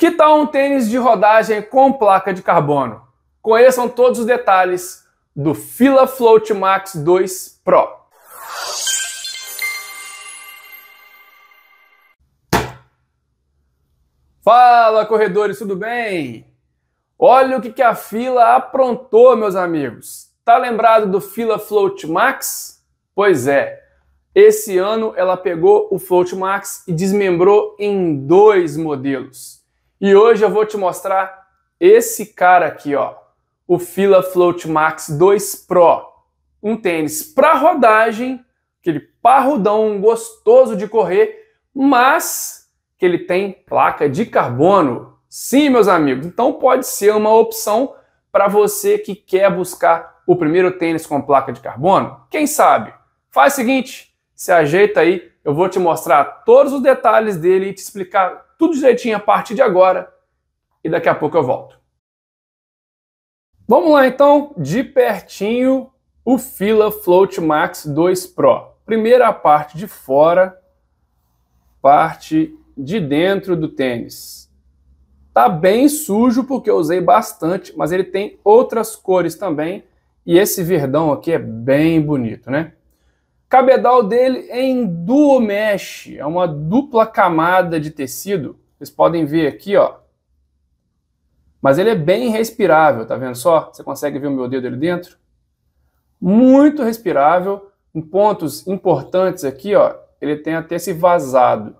Que tal um tênis de rodagem com placa de carbono? Conheçam todos os detalhes do Fila Float Max 2 Pro. Fala, corredores, tudo bem? Olha o que, a Fila aprontou, meus amigos. Tá lembrado do Fila Float Max? Pois é. Esse ano ela pegou o Float Max e desmembrou em dois modelos e hoje eu vou te mostrar esse cara aqui, ó, o Fila Float Max 2 Pro, um tênis para rodagem, aquele parrudão gostoso de correr, mas que ele tem placa de carbono. Sim, meus amigos, então pode ser uma opção para você que quer buscar o primeiro tênis com placa de carbono. Quem sabe? Faz o seguinte, se ajeita aí eu vou te mostrar todos os detalhes dele e te explicar tudo direitinho a partir de agora. E daqui a pouco eu volto. Vamos lá então, de pertinho, o Fila Float Max 2 Pro. Primeira parte de fora, parte de dentro do tênis. Tá bem sujo porque eu usei bastante, mas ele tem outras cores também. E esse verdão aqui é bem bonito, né? Cabedal dele é em duo mesh, é uma dupla camada de tecido. Vocês podem ver aqui, ó. Mas ele é bem respirável, tá vendo só? Você consegue ver o meu dedo ali dentro? Muito respirável. Em pontos importantes aqui, ó, ele tem até se vazado.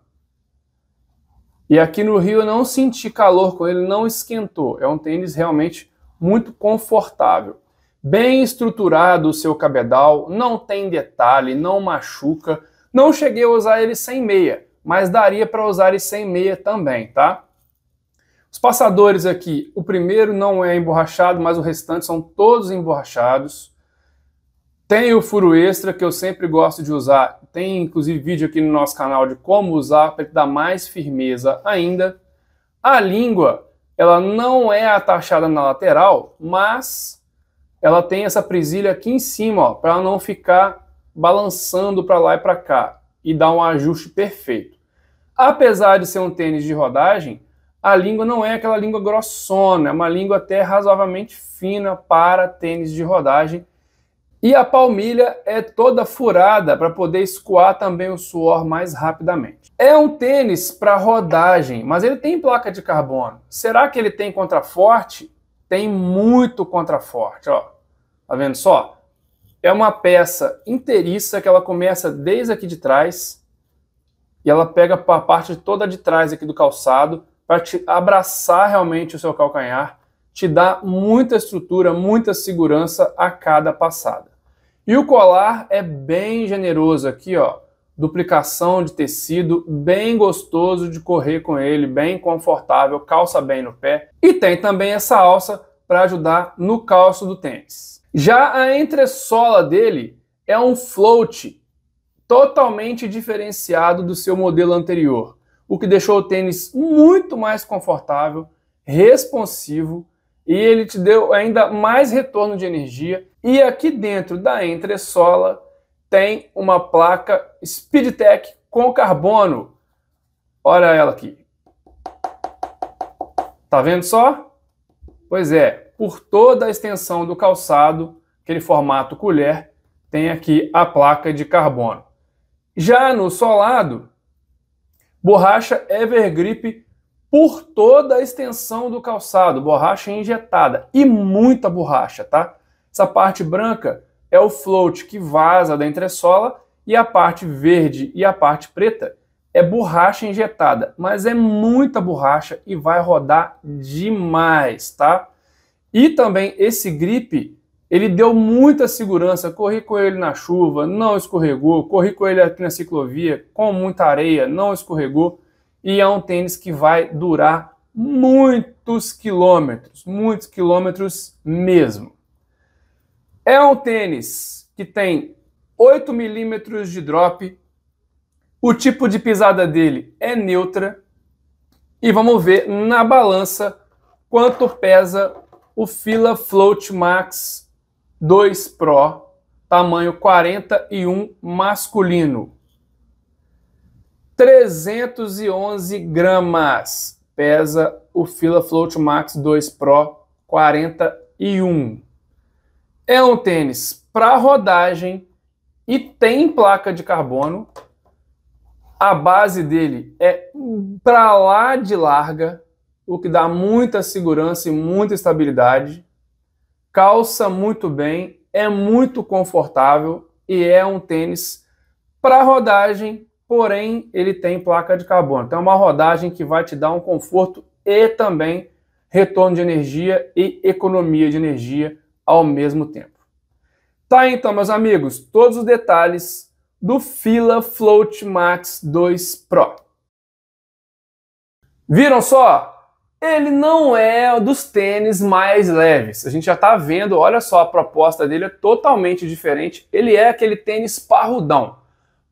E aqui no Rio eu não senti calor com ele, não esquentou. É um tênis realmente muito confortável. Bem estruturado o seu cabedal, não tem detalhe, não machuca. Não cheguei a usar ele sem meia, mas daria para usar ele sem meia também, tá? Os passadores aqui, o primeiro não é emborrachado, mas o restante são todos emborrachados. Tem o furo extra que eu sempre gosto de usar. Tem inclusive vídeo aqui no nosso canal de como usar para dar mais firmeza ainda. A língua, ela não é atachada na lateral, mas ela tem essa presilha aqui em cima, ó, para não ficar balançando para lá e para cá e dar um ajuste perfeito. Apesar de ser um tênis de rodagem, a língua não é aquela língua grossona, é uma língua até razoavelmente fina para tênis de rodagem. E a palmilha é toda furada para poder escoar também o suor mais rapidamente. É um tênis para rodagem, mas ele tem placa de carbono. Será que ele tem contraforte? tem muito contraforte, ó. Tá vendo só? É uma peça inteiriça que ela começa desde aqui de trás e ela pega a parte toda de trás aqui do calçado para te abraçar realmente o seu calcanhar, te dá muita estrutura, muita segurança a cada passada. E o colar é bem generoso aqui, ó duplicação de tecido, bem gostoso de correr com ele, bem confortável, calça bem no pé. E tem também essa alça para ajudar no calço do tênis. Já a entressola dele é um float totalmente diferenciado do seu modelo anterior, o que deixou o tênis muito mais confortável, responsivo e ele te deu ainda mais retorno de energia. E aqui dentro da entressola tem uma placa Speedtech com carbono. Olha ela aqui. Tá vendo só? Pois é, por toda a extensão do calçado, aquele formato colher, tem aqui a placa de carbono. Já no solado, borracha Evergrip por toda a extensão do calçado, borracha injetada e muita borracha, tá? Essa parte branca é o float que vaza da entressola e a parte verde e a parte preta é borracha injetada, mas é muita borracha e vai rodar demais, tá? E também esse grip, ele deu muita segurança, corri com ele na chuva, não escorregou, corri com ele aqui na ciclovia, com muita areia, não escorregou, e é um tênis que vai durar muitos quilômetros, muitos quilômetros mesmo. É um tênis que tem 8 milímetros de drop, o tipo de pisada dele é neutra, e vamos ver na balança quanto pesa o Fila Float Max 2 Pro, tamanho 41 masculino. 311 gramas pesa o Fila Float Max 2 Pro 41. É um tênis para rodagem e tem placa de carbono. A base dele é para lá de larga, o que dá muita segurança e muita estabilidade. Calça muito bem, é muito confortável e é um tênis para rodagem, porém ele tem placa de carbono. Então é uma rodagem que vai te dar um conforto e também retorno de energia e economia de energia ao mesmo tempo. Tá então, meus amigos, todos os detalhes do Fila Float Max 2 Pro. Viram só? Ele não é dos tênis mais leves. A gente já está vendo, olha só, a proposta dele é totalmente diferente. Ele é aquele tênis parrudão,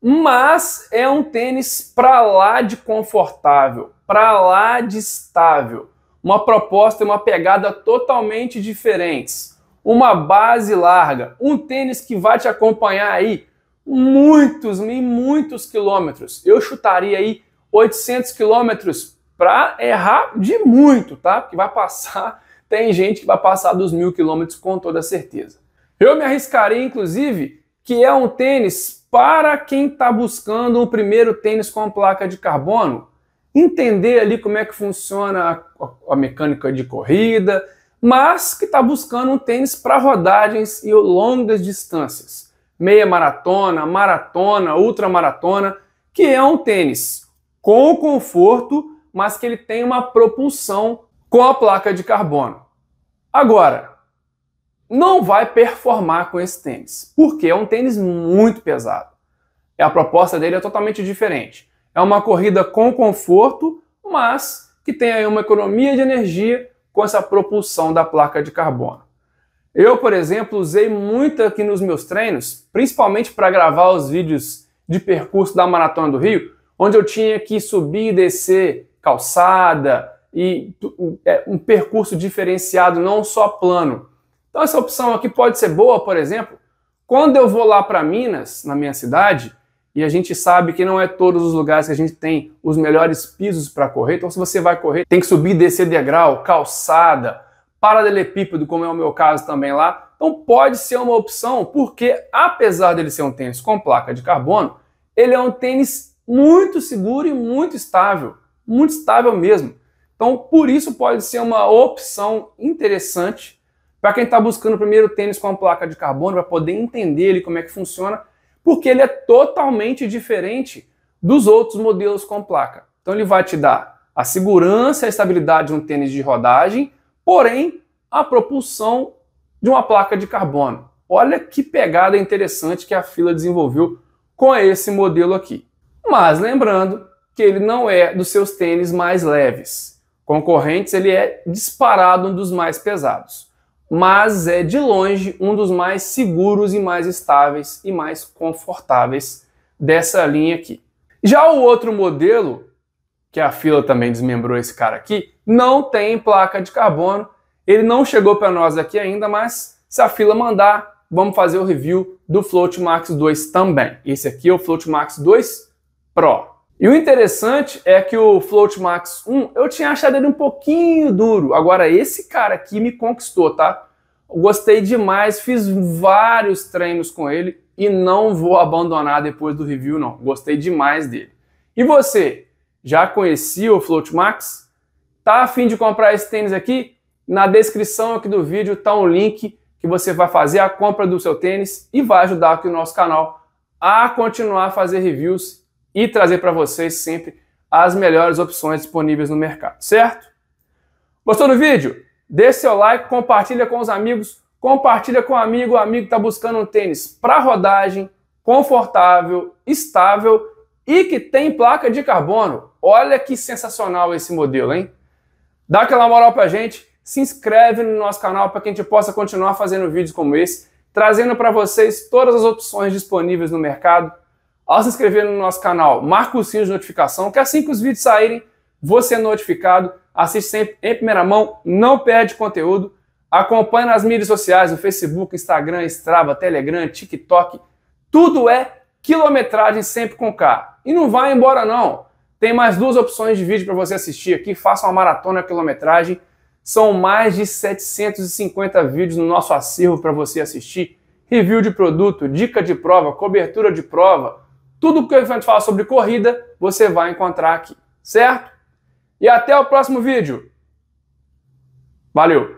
mas é um tênis para lá de confortável, para lá de estável. Uma proposta e uma pegada totalmente diferentes uma base larga, um tênis que vai te acompanhar aí muitos e muitos quilômetros. Eu chutaria aí 800 quilômetros para errar de muito, tá? Porque vai passar, tem gente que vai passar dos mil quilômetros com toda certeza. Eu me arriscaria, inclusive, que é um tênis para quem está buscando o primeiro tênis com placa de carbono, entender ali como é que funciona a, a mecânica de corrida, mas que está buscando um tênis para rodagens e longas distâncias. Meia maratona, maratona, ultramaratona, que é um tênis com conforto, mas que ele tem uma propulsão com a placa de carbono. Agora, não vai performar com esse tênis, porque é um tênis muito pesado. É a proposta dele é totalmente diferente. É uma corrida com conforto, mas que tem aí uma economia de energia com essa propulsão da placa de carbono. Eu, por exemplo, usei muito aqui nos meus treinos, principalmente para gravar os vídeos de percurso da Maratona do Rio, onde eu tinha que subir e descer calçada e é, um percurso diferenciado, não só plano. Então essa opção aqui pode ser boa, por exemplo, quando eu vou lá para Minas, na minha cidade, e a gente sabe que não é todos os lugares que a gente tem os melhores pisos para correr. Então, se você vai correr, tem que subir descer degrau, calçada, paralelepípedo, como é o meu caso também lá. Então, pode ser uma opção, porque apesar dele ser um tênis com placa de carbono, ele é um tênis muito seguro e muito estável. Muito estável mesmo. Então, por isso, pode ser uma opção interessante para quem está buscando primeiro tênis com placa de carbono, para poder entender ele como é que funciona porque ele é totalmente diferente dos outros modelos com placa. Então ele vai te dar a segurança e a estabilidade de um tênis de rodagem, porém a propulsão de uma placa de carbono. Olha que pegada interessante que a fila desenvolveu com esse modelo aqui. Mas lembrando que ele não é dos seus tênis mais leves. Concorrentes, ele é disparado um dos mais pesados mas é de longe um dos mais seguros e mais estáveis e mais confortáveis dessa linha aqui. Já o outro modelo, que a fila também desmembrou esse cara aqui, não tem placa de carbono. Ele não chegou para nós aqui ainda, mas se a fila mandar, vamos fazer o review do Float Max 2 também. Esse aqui é o Float Max 2 Pro. E o interessante é que o Float Max 1, eu tinha achado ele um pouquinho duro. Agora, esse cara aqui me conquistou, tá? Gostei demais, fiz vários treinos com ele e não vou abandonar depois do review, não. Gostei demais dele. E você, já conhecia o Float Max? Tá a fim de comprar esse tênis aqui? Na descrição aqui do vídeo tá um link que você vai fazer a compra do seu tênis e vai ajudar aqui o nosso canal a continuar a fazer reviews e trazer para vocês sempre as melhores opções disponíveis no mercado, certo? Gostou do vídeo? Deixe seu like, compartilha com os amigos, compartilha com um amigo, o amigo está buscando um tênis para rodagem, confortável, estável e que tem placa de carbono. Olha que sensacional esse modelo, hein? Dá aquela moral para a gente, se inscreve no nosso canal para que a gente possa continuar fazendo vídeos como esse, trazendo para vocês todas as opções disponíveis no mercado ao se inscrever no nosso canal, marca o sininho de notificação, que assim que os vídeos saírem, você é notificado, assiste sempre em primeira mão, não perde conteúdo, acompanha nas mídias sociais, no Facebook, Instagram, Strava, Telegram, TikTok, tudo é quilometragem sempre com K. E não vai embora não. Tem mais duas opções de vídeo para você assistir aqui, faça uma maratona quilometragem. São mais de 750 vídeos no nosso acervo para você assistir. Review de produto, dica de prova, cobertura de prova, tudo que eu evento falar sobre corrida, você vai encontrar aqui, certo? E até o próximo vídeo. Valeu!